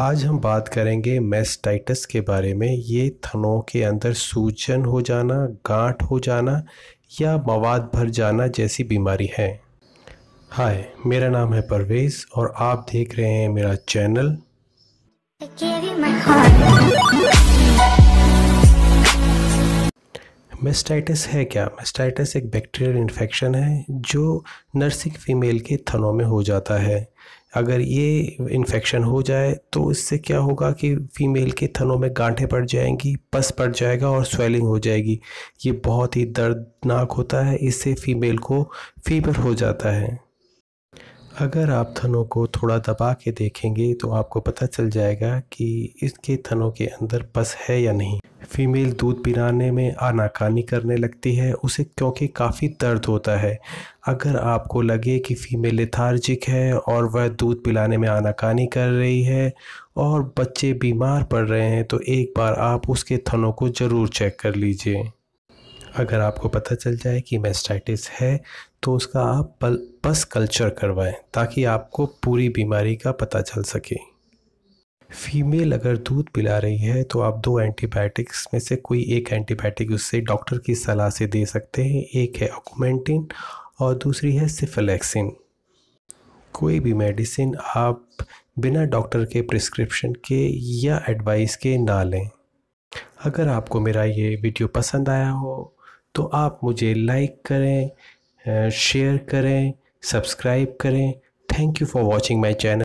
आज हम बात करेंगे मेस्टाइटिस के बारे में ये थनों के अंदर सूजन हो जाना गांठ हो जाना या मवाद भर जाना जैसी बीमारी है हाय मेरा नाम है परवेज़ और आप देख रहे हैं मेरा चैनल मेस्टाइटिस है क्या मेस्टाइटिस एक बैक्टीरियल इन्फेक्शन है जो नर्सिंग फीमेल के थनों में हो जाता है अगर ये इन्फेक्शन हो जाए तो इससे क्या होगा कि फ़ीमेल के थनों में गांठें पड़ जाएंगी पस पड़ जाएगा और स्वेलिंग हो जाएगी ये बहुत ही दर्दनाक होता है इससे फ़ीमेल को फीवर हो जाता है अगर आप थनों को थोड़ा दबा के देखेंगे तो आपको पता चल जाएगा कि इसके थनों के अंदर पस है या नहीं फीमेल दूध पिलाने में आनाकानी करने लगती है उसे क्योंकि काफ़ी दर्द होता है अगर आपको लगे कि फीमेल लेथार्जिक है और वह दूध पिलाने में आनाकानी कर रही है और बच्चे बीमार पड़ रहे हैं तो एक बार आप उसके थनों को ज़रूर चेक कर लीजिए अगर आपको पता चल जाए कि मेस्टाइटिस है तो उसका आप बस कल्चर करवाएं ताकि आपको पूरी बीमारी का पता चल सके फीमेल अगर दूध पिला रही है तो आप दो एंटीबायोटिक्स में से कोई एक एंटीबायोटिक उससे डॉक्टर की सलाह से दे सकते हैं एक है ऑकोमेंटिन और दूसरी है सिफलैक्सिन कोई भी मेडिसिन आप बिना डॉक्टर के प्रिस्क्रिप्शन के या एडवाइस के ना लें अगर आपको मेरा ये वीडियो पसंद आया हो तो आप मुझे लाइक करें शेयर करें सब्सक्राइब करें thank you for watching my channel